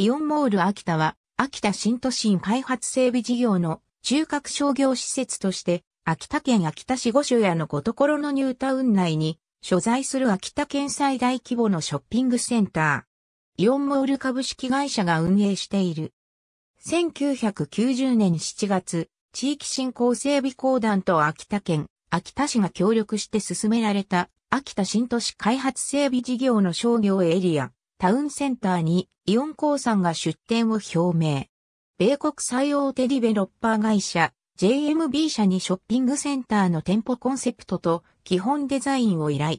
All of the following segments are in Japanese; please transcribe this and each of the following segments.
イオンモール秋田は、秋田新都心開発整備事業の中核商業施設として、秋田県秋田市五州屋の五所のニュータウン内に、所在する秋田県最大規模のショッピングセンター、イオンモール株式会社が運営している。1990年7月、地域振興整備公団と秋田県、秋田市が協力して進められた、秋田新都市開発整備事業の商業エリア、タウンセンターにイオン鉱山が出店を表明。米国最大手ディベロッパー会社 JMB 社にショッピングセンターの店舗コンセプトと基本デザインを依頼。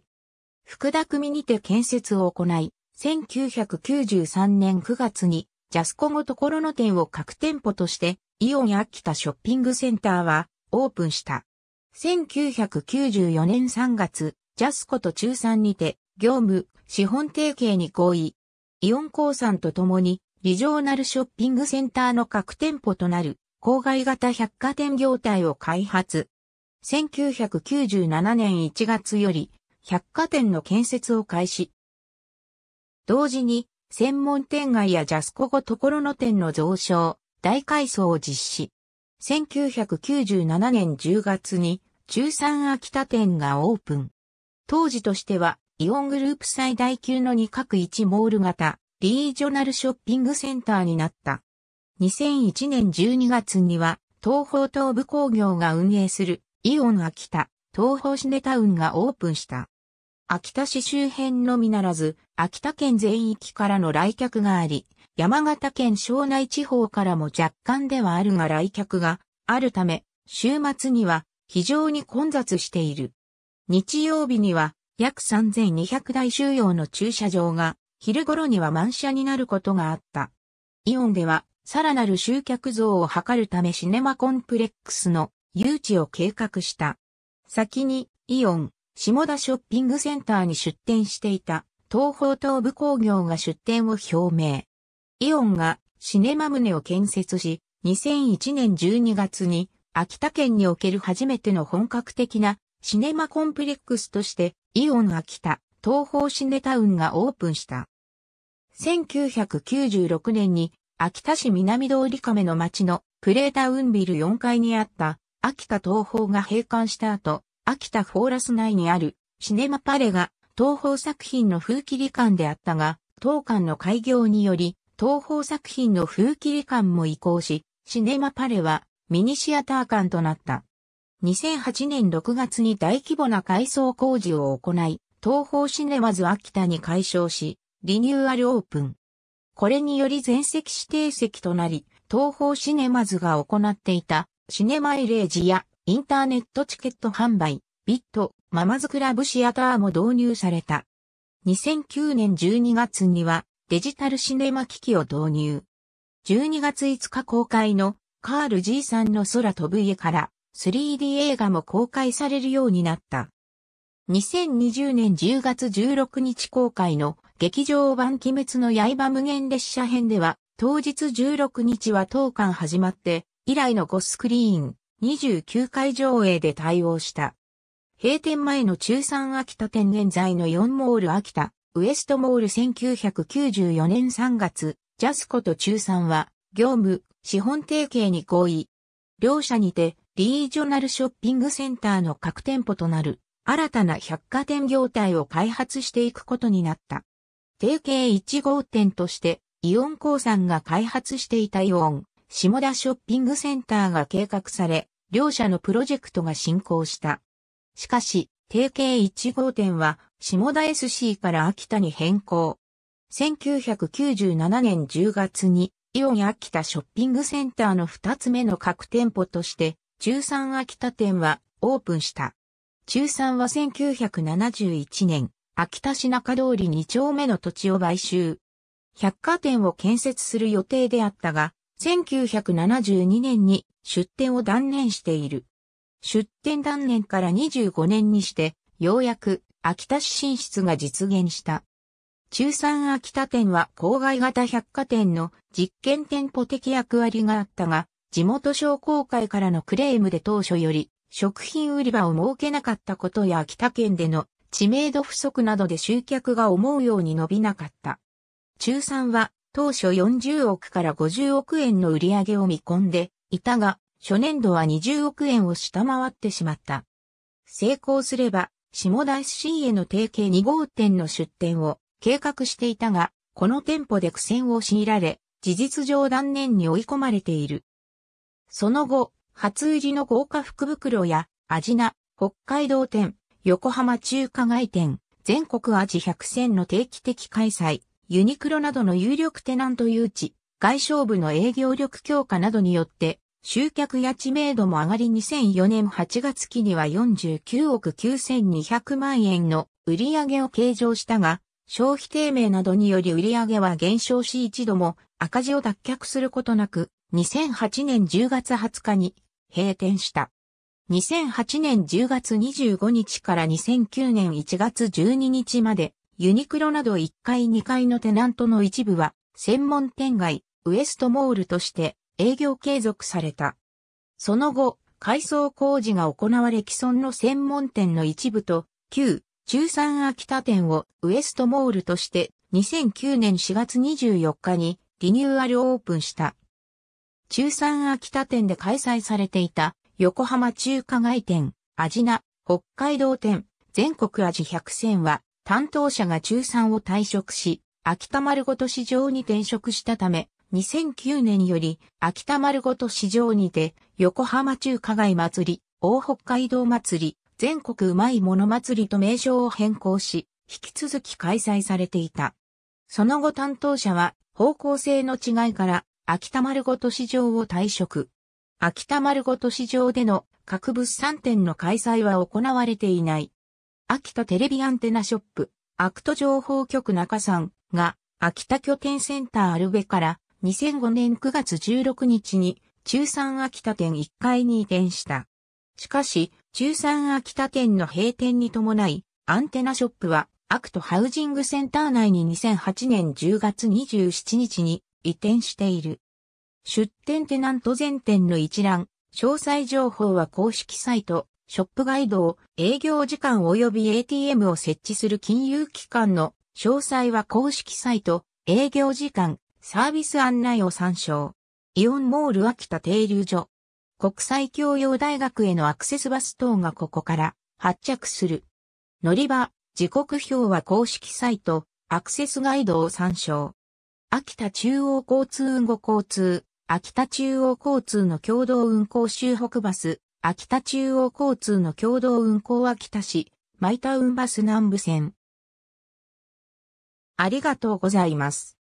福田組にて建設を行い、1993年9月にジャスコところの店を各店舗としてイオン秋田ショッピングセンターはオープンした。1994年3月、ジャスコと中3にて業務、資本提携に合意。イオン鉱産とともに、リジョーナルショッピングセンターの各店舗となる、郊外型百貨店業態を開発。1997年1月より、百貨店の建設を開始。同時に、専門店街やジャスコゴ所の店の増床、大改装を実施。1997年10月に中山秋田店がオープン。当時としてはイオングループ最大級の2角1モール型リージョナルショッピングセンターになった。2001年12月には東方東部工業が運営するイオン秋田東方シネタウンがオープンした。秋田市周辺のみならず、秋田県全域からの来客があり、山形県庄内地方からも若干ではあるが来客があるため、週末には非常に混雑している。日曜日には約3200台収容の駐車場が昼頃には満車になることがあった。イオンではさらなる集客増を図るためシネマコンプレックスの誘致を計画した。先にイオン、下田ショッピングセンターに出店していた東方東部工業が出店を表明。イオンがシネマ棟を建設し、2001年12月に秋田県における初めての本格的なシネマコンプレックスとしてイオン秋田、東方シネタウンがオープンした。1996年に、秋田市南通り亀の町のプレータウンビル4階にあった秋田東方が閉館した後、秋田フォーラス内にあるシネマパレが東方作品の風切り館であったが、当館の開業により、東方作品の風切り館も移行し、シネマパレはミニシアター館となった。2008年6月に大規模な改装工事を行い、東方シネマズ秋田に解消し、リニューアルオープン。これにより全席指定席となり、東方シネマズが行っていたシネマイレージやインターネットチケット販売、ビット、ママズクラブシアターも導入された。2009年12月にはデジタルシネマ機器を導入。12月5日公開のカール G さんの空飛ぶ家から 3D 映画も公開されるようになった。2020年10月16日公開の劇場版鬼滅の刃無限列車編では、当日16日は当館始まって、以来の5スクリーン29回上映で対応した。閉店前の中山秋田店現在の4モール秋田、ウエストモール1994年3月、ジャスコと中山は、業務、資本提携に合意。両社にて、リージョナルショッピングセンターの各店舗となる新たな百貨店業態を開発していくことになった。定型1号店として、イオン鉱山が開発していたイオン、下田ショッピングセンターが計画され、両社のプロジェクトが進行した。しかし、定型1号店は、下田 SC から秋田に変更。1997年10月に、イオン秋田ショッピングセンターの2つ目の各店舗として、中山秋田店はオープンした。中山は1971年、秋田市中通り2丁目の土地を買収。百貨店を建設する予定であったが、1972年に出店を断念している。出店断念から25年にして、ようやく秋田市進出が実現した。中山秋田店は郊外型百貨店の実験店舗的役割があったが、地元商工会からのクレームで当初より食品売り場を設けなかったことや秋田県での知名度不足などで集客が思うように伸びなかった。中産は当初40億から50億円の売り上げを見込んでいたが、初年度は20億円を下回ってしまった。成功すれば、下田 SC への提携2号店の出店を計画していたが、この店舗で苦戦を強いられ、事実上断念に追い込まれている。その後、初売りの豪華福袋や、味な、北海道店、横浜中華街店、全国味100選の定期的開催、ユニクロなどの有力テナント誘致、外商部の営業力強化などによって、集客や知名度も上がり2004年8月期には49億9200万円の売り上げを計上したが、消費低迷などにより売り上げは減少し一度も赤字を脱却することなく、2008年10月20日に閉店した。2008年10月25日から2009年1月12日まで、ユニクロなど1階2階のテナントの一部は、専門店街、ウエストモールとして営業継続された。その後、改装工事が行われ既存の専門店の一部と、旧、中山秋田店をウエストモールとして2009年4月24日にリニューアルオープンした。中山秋田店で開催されていた横浜中華街店、味な、北海道店、全国味百選は担当者が中産を退職し、秋田丸ごと市場に転職したため、2009年より秋田丸ごと市場にて横浜中華街祭り、大北海道祭り、全国うまいもの祭りと名称を変更し、引き続き開催されていた。その後担当者は方向性の違いから秋田丸ごと市場を退職。秋田丸ごと市場での各物産展の開催は行われていない。秋田テレビアンテナショップ、アクト情報局中さんが秋田拠点センターアルベから2005年9月16日に中山秋田店1階に移転した。しかし、中山秋田店の閉店に伴い、アンテナショップはアクトハウジングセンター内に2008年10月27日に移転している。出店テナント全店の一覧、詳細情報は公式サイト、ショップガイド、を営業時間及び ATM を設置する金融機関の詳細は公式サイト、営業時間、サービス案内を参照。イオンモール秋田停留所。国際教養大学へのアクセスバス等がここから発着する。乗り場、時刻表は公式サイト、アクセスガイドを参照。秋田中央交通運後交通、秋田中央交通の共同運行州北バス、秋田中央交通の共同運行秋田市、マイタウンバス南部線。ありがとうございます。